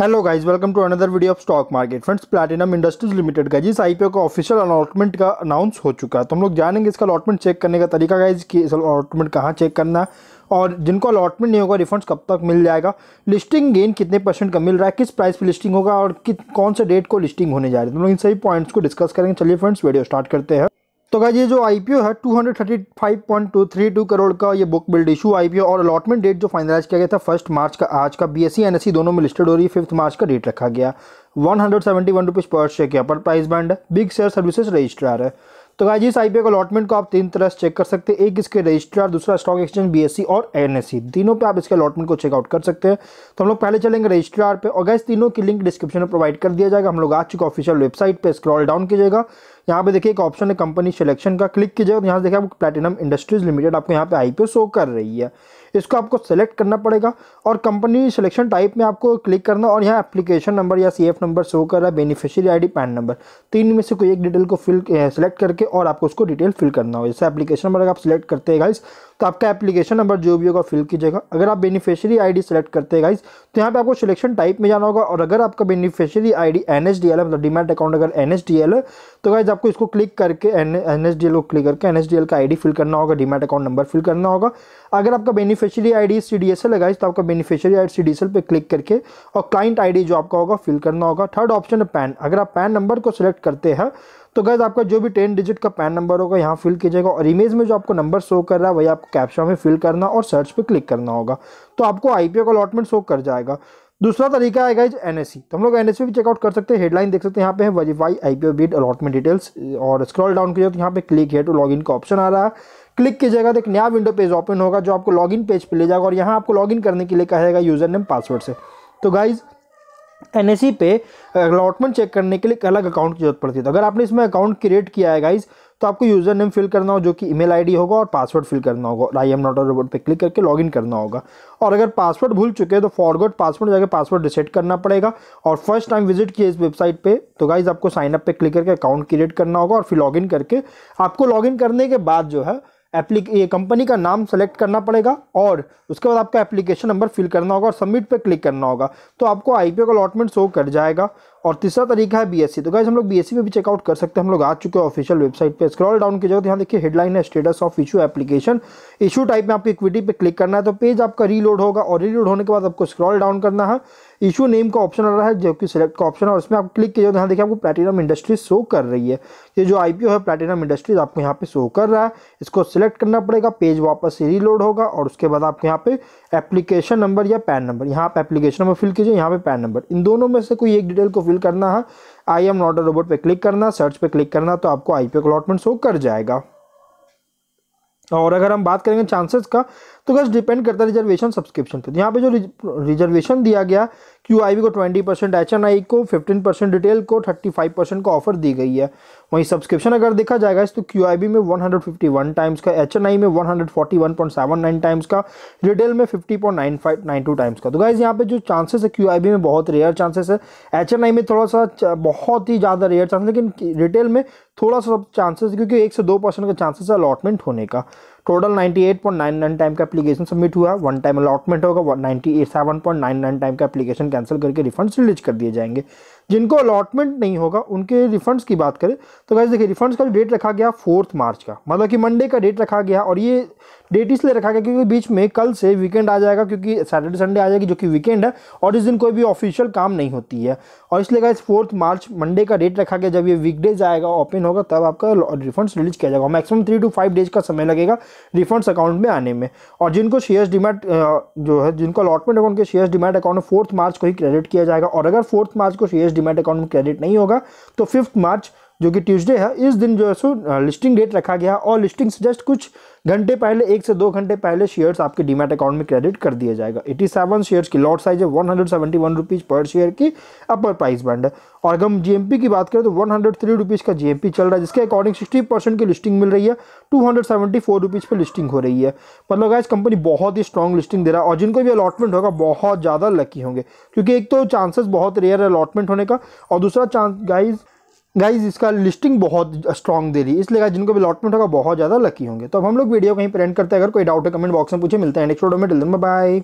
Hello guys welcome to another video of stock market friends platinum industries limited का जिस IPO का official allotment का announce हो चुका है तो हम लोग जानेंगे इसका अलॉटमेंट चेक करने का तरीका गाइज कि इस अलॉटमेंट कहाँ चेक करना है और जिनको अलॉटमेंट नहीं होगा रिफंड्स कब तक मिल जाएगा लिस्टिंग गेन कितने परसेंट का मिल रहा है किस प्राइस पर लिस्टिंग होगा और कौन से डेट को लिस्टिंग होने जा रही है तो हम लोग इन सभी पॉइंट्स को डिस्कस करेंगे चलिए फ्रेंड्स वीडियो स्टार्ट करते हैं तो गाइज ये जो आईपीओ है 235.232 करोड़ का ये बुक बिल्ड इशू आईपीओ और अलॉटमेंट डेट जो फाइनलाइज किया गया था फर्स्ट मार्च का आज का बी एस e, e दोनों में लिस्टेड हो रही है फिफ्थ मार्च का डेट रखा गया one hundred seventy one rupees पर शेयर के अपर प्राइस बैंड है बिग शेयर सर्विसेज रजिस्ट्रार है तो गाइज इस आईपीओ का अलॉटमेंट को आप तीन तरह से चेक कर सकते हैं एक इसके रजिस्ट्रार दूसरा स्टॉक एक्सचेंज सी और सी e। तीनों पे आप इसके अलॉटमेंट को चेकआउट कर सकते हैं तो हम लोग पहले चलेंगे रजिस्ट्रार पे और गैस तीनों की लिंक डिस्क्रिप्शन में प्रोवाइड कर दिया जाएगा हम लोग आ चुके ऑफिशियल वेबसाइट पर स्क्रॉल डाउन कीजिएगा यहाँ पे देखिए एक ऑप्शन है कंपनी सिलेक्शन का क्लिक कीजिए और यहाँ से देखिए आपको प्लेटिनम इंडस्ट्रीज लिमिटेड आपको यहाँ पे आईपीओ शो कर रही है इसको आपको सेलेक्ट करना पड़ेगा और कंपनी सिलेक्शन टाइप में आपको क्लिक करना और यहाँ एप्लीकेशन नंबर या सी नंबर शो कर रहा है बेनिफिशियरी आई पैन नंबर तीन में से कोई एक डिटेल को फिल सेलेक्ट करके और आपको उसको डिटेल फिल करना हो जैसे एप्लीकेशन नंबर अगर आप सिलेक्ट करते हैं गाइस तो आपका एप्लीकेशन नंबर जो भी होगा फिल कीजिएगा अगर आप बेनिफिशियरी आईडी सेलेक्ट करते हैं गाइज तो यहाँ पे आपको सिलेक्शन टाइप में जाना होगा और अगर आपका बेनिफिशियरी आईडी एनएसडीएल है मतलब डीमेट अकाउंट अगर एनएसडीएल है तो गाइज आपको इसको क्लिक करके एन को क्लिक करके एन का डी फिल करना होगा डीमेट अकाउंट नंबर फिल करना होगा अगर आपका beneficiary I D C D S L है तो आपका beneficiary I D C click करके और क्लाइंट आई जो आपका होगा फिल करना होगा थर्ड ऑप्शन है पैन अगर आप पैन नंबर को सिलेक्ट करते हैं तो गैज़ आपका जो भी टेन डिजिट का पैन नंबर होगा यहाँ फिल कीजिएगा और इमेज में जो आपको नंबर शो कर रहा है वही आपको कैप्शन में फिल करना और सर्च पर क्लिक करना होगा तो आपको आई का अलॉटमेंट शो कर जाएगा दूसरा तरीका है गाइज एन एस तो हम लोग एन एस e भी चेकआउट कर सकते हैं हेडलाइन देख सकते हैं यहाँ पे है verify I P O bid allotment details और स्क्रॉल डाउन कीजिए तो यहाँ पे क्लिक है टू लॉगिन का ऑप्शन आ रहा है क्लिक कीजिएगा तो एक नया विंडो पेज ओपन होगा जो आपको लॉगिन पेज पे ले जाएगा और यहाँ आपको लॉगिन करने के लिए कहेगा यूज़र नेम पासवर्ड से तो गाइज़ एन पे अलॉटमेंट चेक करने के लिए एक अलग अकाउंट की जरूरत पड़ती है तो अगर आपने इसमें अकाउंट क्रिएट किया है गाइज़ तो आपको यूज़र नेम फिल करना हो जो कि ईमेल आईडी होगा और पासवर्ड फिल करना होगा और आई एम नॉट रोबोट पे क्लिक करके लॉगिन करना होगा और अगर पासवर्ड भूल चुके हैं तो फॉरवर्ड पासवर्ड जाकर पासवर्ड रिसेट करना पड़ेगा और फर्स्ट टाइम विजिट किए इस वेबसाइट पर तो गाइज आपको साइनअप पर क्लिक करके अकाउंट क्रिएट करना होगा और फिर लॉगिन करके आपको लॉगिन करने के बाद जो है एप्लीक ये कंपनी का नाम सेलेक्ट करना पड़ेगा और उसके बाद आपका एप्लीकेशन नंबर फिल करना होगा और सबमिट पर क्लिक करना होगा तो आपको आईपीओ का अलॉटमेंट शो कर जाएगा और तीसरा तरीका है बीएससी तो गाइज हम लोग बीएससी में भी चेकआउट कर सकते हैं हम लोग आ चुके हैं ऑफिशियल वेबसाइट पे स्क्रॉल डाउन की जगह यहाँ देखिए हेडलाइन है status of issue application issue type में आपको इक्विटी पे क्लिक करना है तो पेज आपका रीलोड होगा और रीलोड होने के बाद आपको स्क्रॉल डाउन करना है इशू नेम का ऑप्शन आ रहा है जो कि सिलेक्ट का ऑप्शन है और इसमें आप क्लिक किया यहाँ देखिए आपको प्लेटिनम इंडस्ट्रीज शो कर रही है ये जो आईपीओ है प्लेटिनम इंडस्ट्रीज आपको यहाँ पे शो कर रहा है इसको सिलेक्ट करना पड़ेगा पेज वापस से रीलोड होगा और उसके बाद आपको यहाँ पे एप्लीकेशन नंबर या पैन नंबर यहाँ आप एप्लीकेशन नंबर फिल कीजिए यहाँ पे पैन नंबर इन दोनों में से कोई एक डिटेल को फिल करना है I am not a robot पे क्लिक करना सर्च पे क्लिक करना तो आपको आई पी अलॉटमेंट शो कर जाएगा और अगर हम बात करेंगे चांसेस का तो बस डिपेंड करता है रिजर्वेशन सब्सक्रिप्शन पे तो यहाँ पे जो रिजर्वेशन दिया गया क्यू को ट्वेंटी परसेंट एच को फिफ्टीन परसेंट रिटेल को थर्टी फाइव परसेंट का ऑफर दी गई है वहीं सब्सक्रिप्शन अगर देखा जाएगा तो क्यू में one hundred fifty one times का एच में one hundred forty one point seven nine times का रिटेल में fifty point nine five nine two times का तो गाइज यहाँ पे जो चांसेस है क्यू में बहुत रेयर चांसेस है एच में थोड़ा सा बहुत ही ज़्यादा रेयर चांस लेकिन रिटेल में थोड़ा सा चांसेस क्योंकि एक से दो परसेंट का चांसेस है अलॉटमेंट होने का टोटल 98.99 टाइम का एप्लीकेशन सबमिट हुआ वन टाइम अलॉटमेंट होगा ninety seven point nine nine time का एप्लीकेशन कैंसिल करके रिफंड्स रिलीज कर दिए जाएंगे जिनको अलॉटमेंट नहीं होगा उनके रिफंड्स की बात करें तो कैसे देखिए रिफंड्स का डेट रखा गया फोर्थ मार्च का मतलब कि मंडे का डेट रखा गया और ये डेट इसलिए रखा गया क्योंकि बीच में कल से वीकेंड आ जाएगा क्योंकि सैटरडे संडे आ जाएगी जो कि वीकेंड है और इस दिन कोई भी ऑफिशियल काम नहीं होती है और इसलिए गाइस फोर्थ मार्च मंडे का डेट रखा गया जब ये वीकडेज आएगा ओपन होगा तब आपका रिफंड्स रिलीज किया जाएगा maximum three to five days का समय लगेगा रिफंड्स अकाउंट में आने में और जिनको शेयर्स डिमांड जो है जिनको अलॉटमेंट अकाउंट के shares demand account fourth March को ही क्रेडिट किया जाएगा और अगर फोर्थ मार्च को शेयर्स डिमांड अकाउंट में क्रेडिट नहीं होगा तो फिफ्थ मार्च जो कि ट्यूसडे है इस दिन जो है सो लिस्टिंग डेट रखा गया और लिस्टिंग से जस्ट कुछ घंटे पहले एक से दो घंटे पहले शेयर्स आपके डीमेट अकाउंट में क्रेडिट कर दिया जाएगा 87 शेयर्स की लॉट साइज है वन हंड्रेड पर शेयर की अपर प्राइस बैंड है और अगर हम जीएमपी की बात करें तो वन हंड्रेड का जीएमपी चल रहा है जिसके अकॉर्डिंग सिक्सटी परसेंट की लिस्टिंग मिल रही है टू हंड्रेड पर लिस्टिंग हो रही है मतलब गाइज कंपनी बहुत ही स्ट्रॉन्ग लिस्टिंग दे रहा है और जिनको भी अलॉटमेंट होगा बहुत ज़्यादा लकी होंगे क्योंकि एक तो चांसेस बहुत रेयर है अलॉटमेंट होने का और दूसरा चांस गाइज गाइज इसका लिस्टिंग बहुत स्ट्रॉन्ग दे रही है इसलिए जिनको भी अलॉटमेंट होगा बहुत ज़्यादा लकी होंगे तो अब हम लोग वीडियो कहीं प्रिंट करते हैं अगर कोई डाउट है कमेंट बॉक्स में पूछे मिलते हैं नेक्स्ट वीडियो में टिल बाय